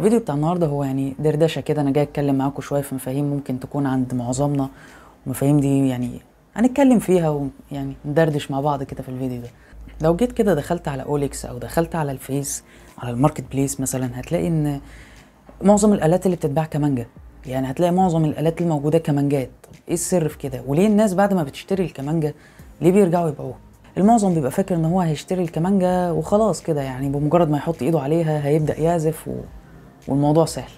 الفيديو بتاع النهارده هو يعني دردشه كده انا جاي اتكلم معاكم شويه في مفاهيم ممكن تكون عند معظمنا المفاهيم دي يعني هنتكلم فيها ويعني ندردش مع بعض كده في الفيديو ده لو جيت كده دخلت على اوليكس او دخلت على الفيس على الماركت بليس مثلا هتلاقي ان معظم الالات اللي بتتباع كمانجا يعني هتلاقي معظم الالات الموجوده كمانجات طب ايه السر في كده وليه الناس بعد ما بتشتري الكمانجا ليه بيرجعوا يبيعوها المعظم بيبقى فاكر ان هو هيشتري الكمانجا وخلاص كده يعني بمجرد ما يحط ايده عليها هيبدا يعزف و... والموضوع سهل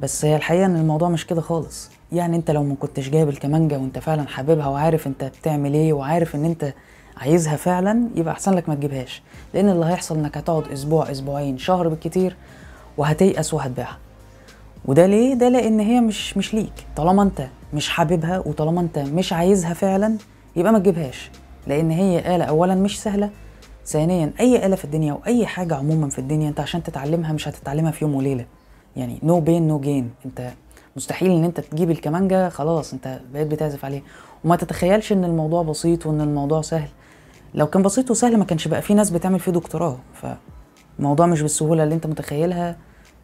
بس هي الحقيقه ان الموضوع مش كده خالص يعني انت لو ما كنتش جايب الكمانجه وانت فعلا حاببها وعارف انت بتعمل ايه وعارف ان انت عايزها فعلا يبقى احسن لك ما تجيبهاش لان اللي هيحصل انك هتقعد اسبوع اسبوعين شهر بالكتير وهتيأس وهتبيعها وده ليه ده لان هي مش مش ليك طالما انت مش حاببها وطالما انت مش عايزها فعلا يبقى ما تجيبهاش لان هي آلة اولا مش سهله ثانيا اي آلة في الدنيا او اي حاجة عموما في الدنيا انت عشان تتعلمها مش هتتعلمها في يوم وليلة يعني نو بين نو جين انت مستحيل ان انت تجيب الكمانجة خلاص انت بقيت بتعزف عليه وما تتخيلش ان الموضوع بسيط وان الموضوع سهل لو كان بسيط وسهل ما كانش بقى في ناس بتعمل فيه دكتوراه فالموضوع مش بالسهولة اللي انت متخيلها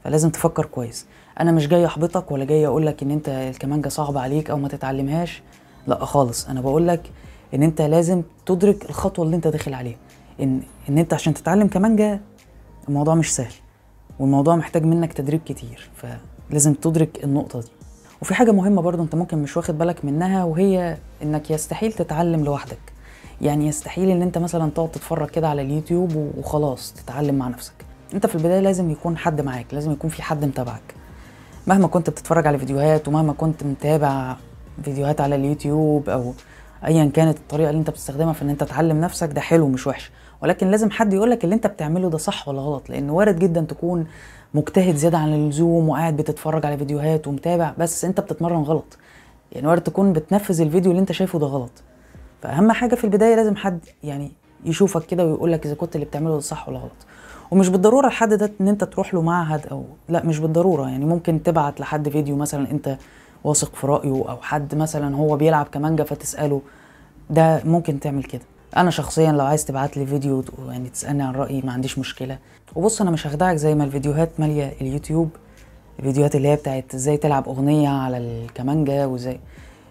فلازم تفكر كويس انا مش جاي احبطك ولا جاي اقول لك ان انت الكمانجة صعبة عليك او ما تتعلمهاش لا خالص انا بقول لك ان انت لازم تدرك الخطوة اللي انت داخل عليها ان ان انت عشان تتعلم كمانجا الموضوع مش سهل والموضوع محتاج منك تدريب كتير فلازم تدرك النقطه دي وفي حاجه مهمه برضو انت ممكن مش واخد بالك منها وهي انك يستحيل تتعلم لوحدك يعني يستحيل ان انت مثلا تقعد تتفرج كده على اليوتيوب وخلاص تتعلم مع نفسك انت في البدايه لازم يكون حد معاك لازم يكون في حد متابعك مهما كنت بتتفرج على فيديوهات ومهما كنت متابع فيديوهات على اليوتيوب او ايا كانت الطريقه اللي انت بتستخدمها في ان انت تعلم نفسك ده حلو مش وحش ولكن لازم حد يقول لك اللي انت بتعمله ده صح ولا غلط لان وارد جدا تكون مجتهد زياده عن اللزوم وقاعد بتتفرج على فيديوهات ومتابع بس انت بتتمرن غلط يعني وارد تكون بتنفذ الفيديو اللي انت شايفه ده غلط فاهم حاجه في البدايه لازم حد يعني يشوفك كده ويقول لك اذا كنت اللي بتعمله ده صح ولا غلط ومش بالضروره الحد ده ان انت تروح له معهد او لا مش بالضروره يعني ممكن تبعت لحد فيديو مثلا انت واثق في رايه او حد مثلا هو بيلعب كمانجا فتساله ده ممكن تعمل كده انا شخصيا لو عايز تبعت لي فيديو يعني تسالني عن رايي ما عنديش مشكله وبص انا مش هخدعك زي ما الفيديوهات ماليه اليوتيوب الفيديوهات اللي هي بتاعت ازاي تلعب اغنيه على الكمانجه وازاي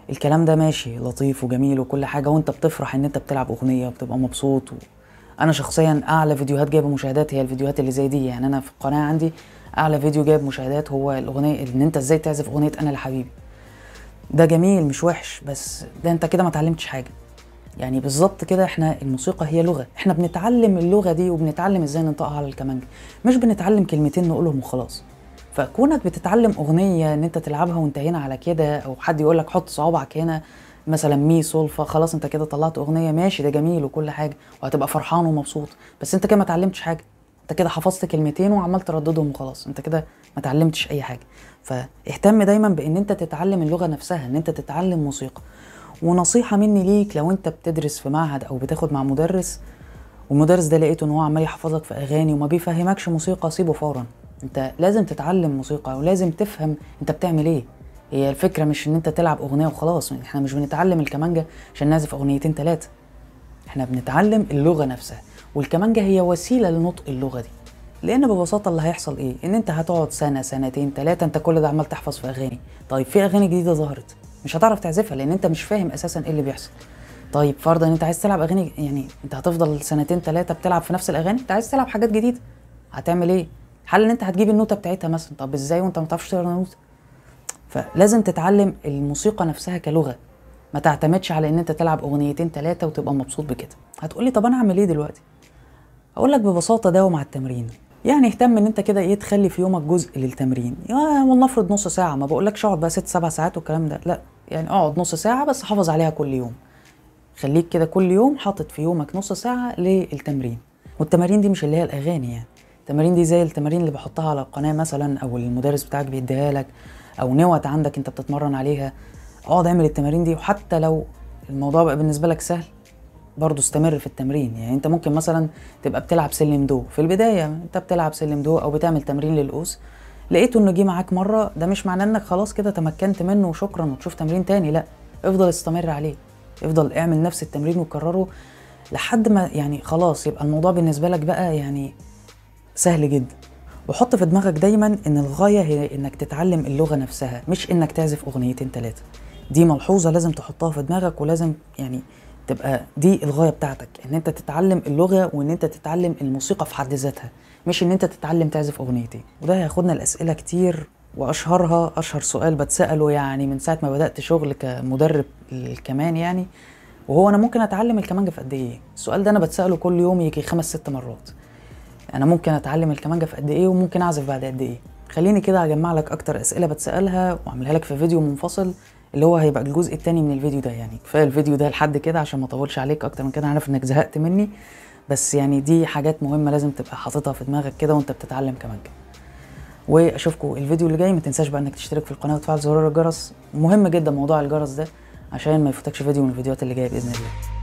الكلام ده ماشي لطيف وجميل وكل حاجه وانت بتفرح ان انت بتلعب اغنيه وبتبقى مبسوط و... انا شخصيا اعلى فيديوهات جايبه مشاهدات هي الفيديوهات اللي زي دي يعني انا في القناه عندي اعلى فيديو جايب مشاهدات هو الاغنيه ان انت ازاي تعزف اغنيه انا لحبيبي ده جميل مش وحش بس ده انت كده ما اتعلمتش حاجه يعني بالظبط كده احنا الموسيقى هي لغه احنا بنتعلم اللغه دي وبنتعلم ازاي ننطقها على الكمانجه مش بنتعلم كلمتين نقولهم وخلاص فكونك بتتعلم اغنيه ان انت تلعبها وانت هنا على كده او حد يقول لك حط صوابعك هنا مثلا مي سول خلاص انت كده طلعت اغنيه ماشي ده جميل وكل حاجه وهتبقى فرحان ومبسوط بس انت كده ما اتعلمتش حاجه انت كده حفظت كلمتين وعمال ترددهم وخلاص انت كده ما اتعلمتش اي حاجه فاهتم دايما بان انت تتعلم اللغه نفسها ان انت تتعلم موسيقى ونصيحه مني ليك لو انت بتدرس في معهد او بتاخد مع مدرس والمدرس ده لقيته ان هو عمال يحفظك في اغاني وما بيفهمكش موسيقى سيبه فورا انت لازم تتعلم موسيقى ولازم تفهم انت بتعمل ايه هي الفكره مش ان انت تلعب اغنيه وخلاص احنا مش بنتعلم الكمانجه عشان نعزف اغنيتين ثلاثه احنا بنتعلم اللغه نفسها والكمانجه هي وسيله لنطق اللغه دي لان ببساطه اللي هيحصل ايه ان انت هتقعد سنه سنتين ثلاثه انت كل ده عمال تحفظ في اغاني طيب في اغاني جديده ظهرت مش هتعرف تعزفها لان انت مش فاهم اساسا ايه اللي بيحصل طيب فرضا انت عايز تلعب اغاني يعني انت هتفضل سنتين ثلاثه بتلعب في نفس الاغاني انت عايز تلعب حاجات جديده هتعمل ايه الحل ان انت هتجيب النوته بتاعتها مثلا طب ازاي وانت ما بتعرفش تقرا نوته فلازم تتعلم الموسيقى نفسها كلغه ما تعتمدش على ان انت تلعب اغنيتين ثلاثه وتبقى مبسوط بكده هتقولي طب انا اعمل ايه دلوقتي اقول لك ببساطه داوم على التمرين يعني اهتم ان انت كده ايه تخلي في يومك جزء للتمرين ولنفرض نص ساعه ما بقولكش اقعد بقى ست سبع ساعات والكلام ده لا يعني اقعد نص ساعه بس حافظ عليها كل يوم خليك كده كل يوم حاطط في يومك نص ساعه للتمرين والتمارين دي مش اللي هي الاغاني يعني التمارين دي زي التمارين اللي بحطها على القناه مثلا او المدرس بتاعك بيديها لك او نوت عندك انت بتتمرن عليها اقعد اعمل التمارين دي وحتى لو الموضوع بقى بالنسبه لك سهل برضه استمر في التمرين يعني انت ممكن مثلا تبقى بتلعب سلم دو في البدايه انت بتلعب سلم دو او بتعمل تمرين للقوس لقيته انه جه معاك مره ده مش معناه انك خلاص كده تمكنت منه وشكرا وتشوف تمرين تاني لا افضل استمر عليه افضل اعمل نفس التمرين وكرره لحد ما يعني خلاص يبقى الموضوع بالنسبه لك بقى يعني سهل جدا وحط في دماغك دايما ان الغايه هي انك تتعلم اللغه نفسها مش انك تعزف اغنيتين ثلاثه دي ملحوظه لازم تحطها في دماغك ولازم يعني تبقى دي الغايه بتاعتك ان انت تتعلم اللغه وان انت تتعلم الموسيقى في حد ذاتها مش ان انت تتعلم تعزف اغنيتين وده هياخدنا لاسئله كتير واشهرها اشهر سؤال بتساله يعني من ساعه ما بدات شغل كمدرب الكمان يعني وهو انا ممكن اتعلم الكمانجه في قد ايه السؤال ده انا بتساله كل يوم يجي خمس ست مرات انا ممكن اتعلم الكمانجه في قد ايه وممكن اعزف بعد قد ايه خليني كده اجمع لك اكتر اسئله بتسالها واعملها لك في فيديو منفصل اللي هو هيبقى الجزء الثاني من الفيديو ده يعني كفايه الفيديو ده لحد كده عشان ما اطولش عليك اكتر من كده عارف انك زهقت مني بس يعني دي حاجات مهمه لازم تبقى حاططها في دماغك كده وانت بتتعلم كمان كده واشوفكم الفيديو اللي جاي ما تنساش بقى انك تشترك في القناه وتفعل زرار الجرس مهم جدا موضوع الجرس ده عشان ما يفوتكش فيديو من الفيديوهات اللي جايه باذن الله